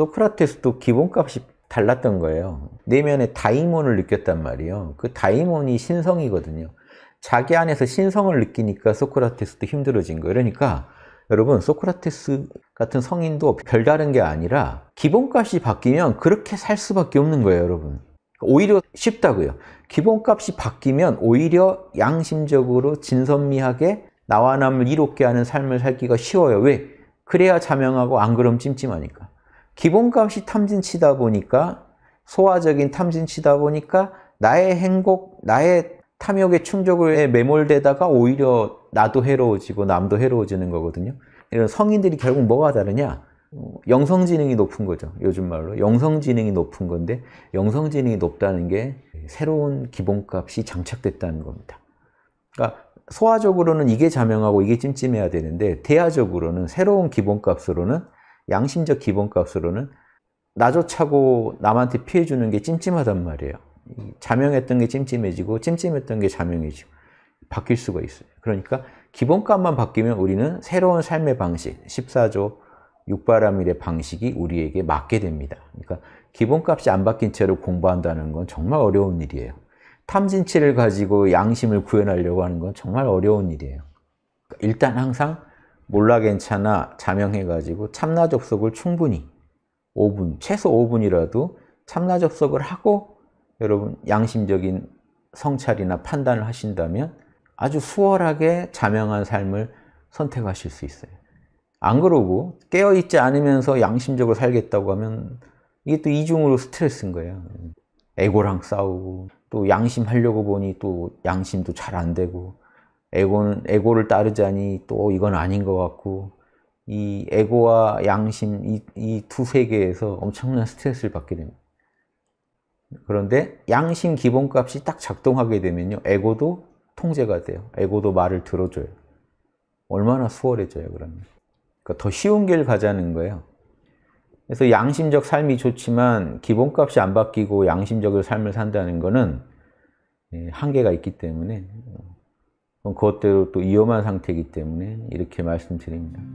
소크라테스도 기본값이 달랐던 거예요. 내면에 다이몬을 느꼈단 말이에요. 그 다이몬이 신성이거든요. 자기 안에서 신성을 느끼니까 소크라테스도 힘들어진 거예요. 그러니까 여러분 소크라테스 같은 성인도 별다른 게 아니라 기본값이 바뀌면 그렇게 살 수밖에 없는 거예요, 여러분. 오히려 쉽다고요. 기본값이 바뀌면 오히려 양심적으로 진선미하게 나와 남을 이롭게 하는 삶을 살기가 쉬워요. 왜? 그래야 자명하고 안 그럼 찜찜하니까. 기본값이 탐진치다 보니까 소화적인 탐진치다 보니까 나의 행복, 나의 탐욕의 충족에 매몰되다가 오히려 나도 해로워지고 남도 해로워지는 거거든요. 이런 성인들이 결국 뭐가 다르냐? 어, 영성지능이 높은 거죠. 요즘 말로. 영성지능이 높은 건데 영성지능이 높다는 게 새로운 기본값이 장착됐다는 겁니다. 그러니까 소화적으로는 이게 자명하고 이게 찜찜해야 되는데 대화적으로는 새로운 기본값으로는 양심적 기본값으로는 나조차고 남한테 피해 주는 게 찜찜하단 말이에요. 자명했던 게 찜찜해지고 찜찜했던 게 자명해지고 바뀔 수가 있어요. 그러니까 기본값만 바뀌면 우리는 새로운 삶의 방식, 14조 육바라밀의 방식이 우리에게 맞게 됩니다. 그러니까 기본값이 안 바뀐 채로 공부한다는 건 정말 어려운 일이에요. 탐진치를 가지고 양심을 구현하려고 하는 건 정말 어려운 일이에요. 그러니까 일단 항상 몰라 괜찮아 자명해가지고 참나 접속을 충분히 5분, 최소 5분이라도 참나 접속을 하고 여러분 양심적인 성찰이나 판단을 하신다면 아주 수월하게 자명한 삶을 선택하실 수 있어요. 안 그러고 깨어있지 않으면서 양심적으로 살겠다고 하면 이게 또 이중으로 스트레스인 거예요. 에고랑 싸우고 또 양심하려고 보니 또 양심도 잘 안 되고 에고는 에고를 따르자니 또 이건 아닌 것 같고 이 에고와 양심 이 두 세계에서 엄청난 스트레스를 받게 됩니다. 그런데 양심 기본값이 딱 작동하게 되면요. 에고도 통제가 돼요. 에고도 말을 들어줘요. 얼마나 수월해져요, 그러면. 그러니까 더 쉬운 길 가자는 거예요. 그래서 양심적 삶이 좋지만 기본값이 안 바뀌고 양심적인 삶을 산다는 거는 예, 한계가 있기 때문에 그것대로 또 위험한 상태이기 때문에 이렇게 말씀드립니다.